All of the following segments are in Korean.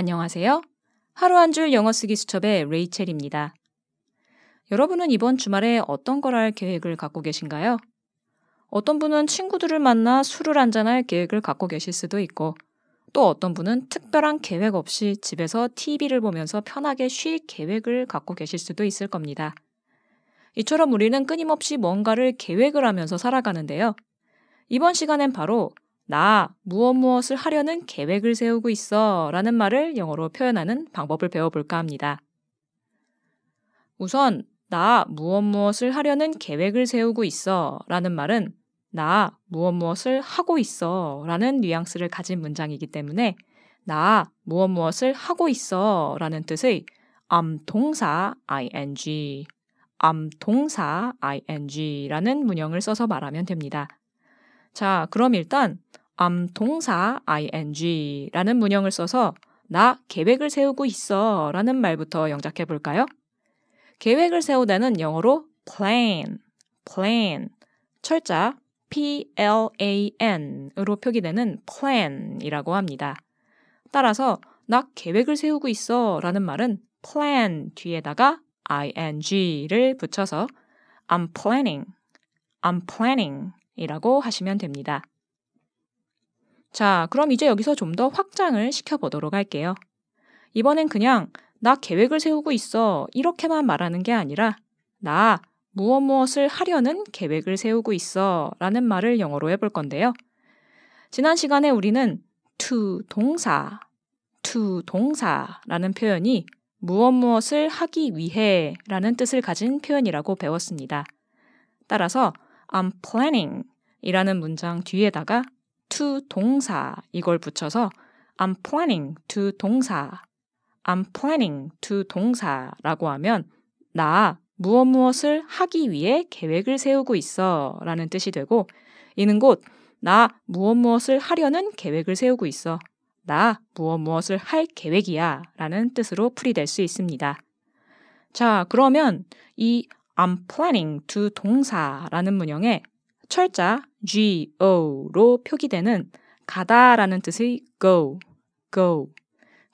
안녕하세요. 하루 한 줄 영어 쓰기 수첩의 레이첼입니다. 여러분은 이번 주말에 어떤 걸 할 계획을 갖고 계신가요? 어떤 분은 친구들을 만나 술을 한잔할 계획을 갖고 계실 수도 있고, 또 어떤 분은 특별한 계획 없이 집에서 TV를 보면서 편하게 쉴 계획을 갖고 계실 수도 있을 겁니다. 이처럼 우리는 끊임없이 뭔가를 계획을 하면서 살아가는데요. 이번 시간엔 바로 나 무엇 무엇을 하려는 계획을 세우고 있어 라는 말을 영어로 표현하는 방법을 배워볼까 합니다. 우선, 나 무엇 무엇을 하려는 계획을 세우고 있어 라는 말은 나 무엇 무엇을 하고 있어 라는 뉘앙스를 가진 문장이기 때문에 나 무엇 무엇을 하고 있어 라는 뜻의 am 동사 ing, am 동사 ing라는 문형을 써서 말하면 됩니다. 자, 그럼 일단 암 동사 ing라는 문형을 써서 나 계획을 세우고 있어 라는 말부터 영작해 볼까요? 계획을 세우다는 영어로 plan, plan, 철자 plan-으로 표기되는 plan이라고 합니다. 따라서 나 계획을 세우고 있어 라는 말은 plan 뒤에다가 ing를 붙여서 I'm planning, I'm planning 이라고 하시면 됩니다. 자, 그럼 이제 여기서 좀 더 확장을 시켜보도록 할게요. 이번엔 그냥 나 계획을 세우고 있어 이렇게만 말하는 게 아니라 나 무엇 무엇을 하려는 계획을 세우고 있어 라는 말을 영어로 해볼 건데요. 지난 시간에 우리는 to 동사, to 동사라는 표현이 무엇 무엇을 하기 위해 라는 뜻을 가진 표현이라고 배웠습니다. 따라서 I'm planning 이라는 문장 뒤에다가 to 동사 이걸 붙여서 I'm planning to 동사 I'm planning to 동사라고 하면 나 무엇 무엇을 하기 위해 계획을 세우고 있어 라는 뜻이 되고 이는 곧 나 무엇 무엇을 하려는 계획을 세우고 있어 나 무엇 무엇을 할 계획이야 라는 뜻으로 풀이될 수 있습니다. 자, 그러면 이 I'm planning to 동사라는 문형에 철자 go로 표기되는 가다라는 뜻의 go, go.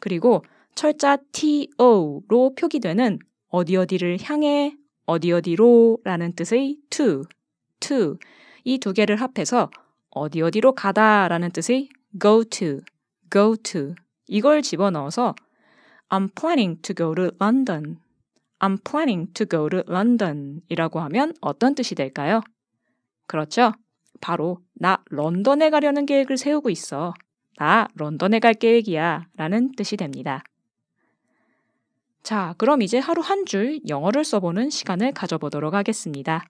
그리고 철자 to로 표기되는 어디 어디를 향해 어디 어디로라는 뜻의 to, to 이 두 개를 합해서 어디 어디로 가다라는 뜻의 go to, go to 이걸 집어넣어서 I'm planning to go to London. I'm planning to go to London 이라고 하면 어떤 뜻이 될까요? 그렇죠? 바로 나 런던에 가려는 계획을 세우고 있어. 나 런던에 갈 계획이야. 라는 뜻이 됩니다. 자, 그럼 이제 하루 한 줄 영어를 써보는 시간을 가져보도록 하겠습니다.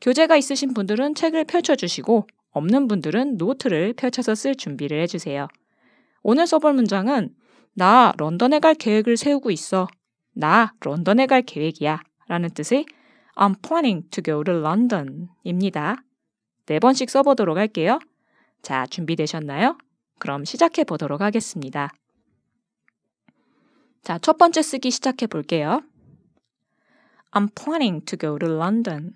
교재가 있으신 분들은 책을 펼쳐주시고, 없는 분들은 노트를 펼쳐서 쓸 준비를 해주세요. 오늘 써볼 문장은 나 런던에 갈 계획을 세우고 있어. 나 런던에 갈 계획이야. 라는 뜻의 I'm planning to go to London 입니다. 네 번씩 써보도록 할게요. 자, 준비되셨나요? 그럼 시작해 보도록 하겠습니다. 자, 첫 번째 쓰기 시작해 볼게요. I'm planning to go to London.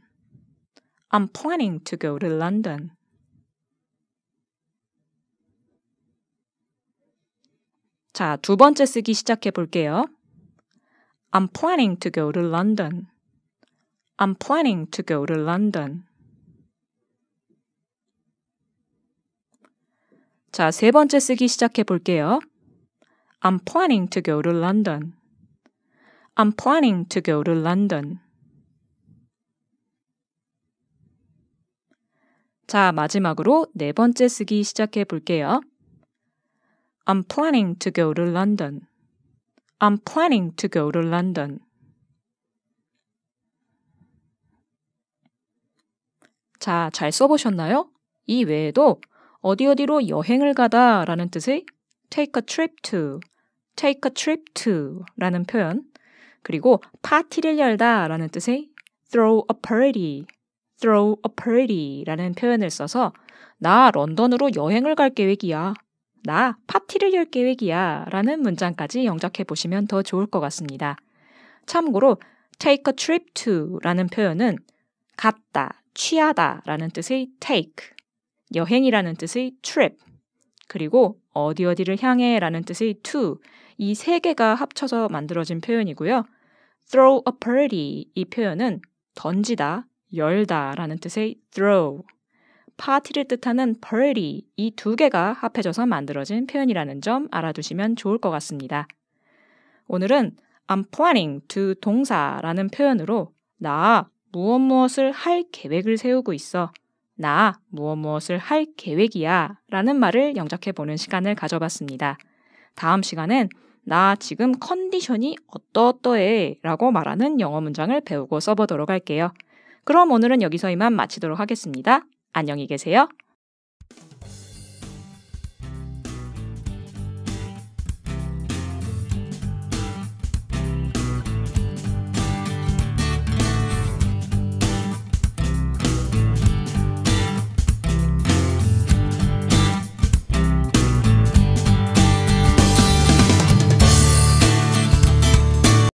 I'm planning to go to London. 자, 두 번째 쓰기 시작해 볼게요. I'm planning to go to London. I'm planning to go to London. 자, 세 번째 쓰기 시작해 볼게요. I'm planning to go to London. I'm planning to go to London. 자, 마지막으로 네 번째 쓰기 시작해 볼게요. I'm planning to go to London. I'm planning to go to London. 자, 잘 써보셨나요? 이 외에도 어디 어디로 여행을 가다라는 뜻의 take a trip to, take a trip to라는 표현, 그리고 파티를 열다라는 뜻의 throw a party, throw a party라는 표현을 써서 나 런던으로 여행을 갈 계획이야. 나 파티를 열 계획이야. 라는 문장까지 영작해 보시면 더 좋을 것 같습니다. 참고로 take a trip to 라는 표현은 갔다, 취하다 라는 뜻의 take, 여행이라는 뜻의 trip, 그리고 어디 어디를 향해라는 뜻의 to 이 세 개가 합쳐서 만들어진 표현이고요. throw a party 이 표현은 던지다, 열다라는 뜻의 throw, 파티를 뜻하는 party 이 두 개가 합해져서 만들어진 표현이라는 점 알아두시면 좋을 것 같습니다. 오늘은 I'm planning to 동사라는 표현으로 나 무엇 무엇을 할 계획을 세우고 있어 나 무엇 무엇을 할 계획이야 라는 말을 영작해 보는 시간을 가져봤습니다. 다음 시간은 나 지금 컨디션이 어떠어떠해 라고 말하는 영어 문장을 배우고 써보도록 할게요. 그럼 오늘은 여기서 이만 마치도록 하겠습니다. 안녕히 계세요.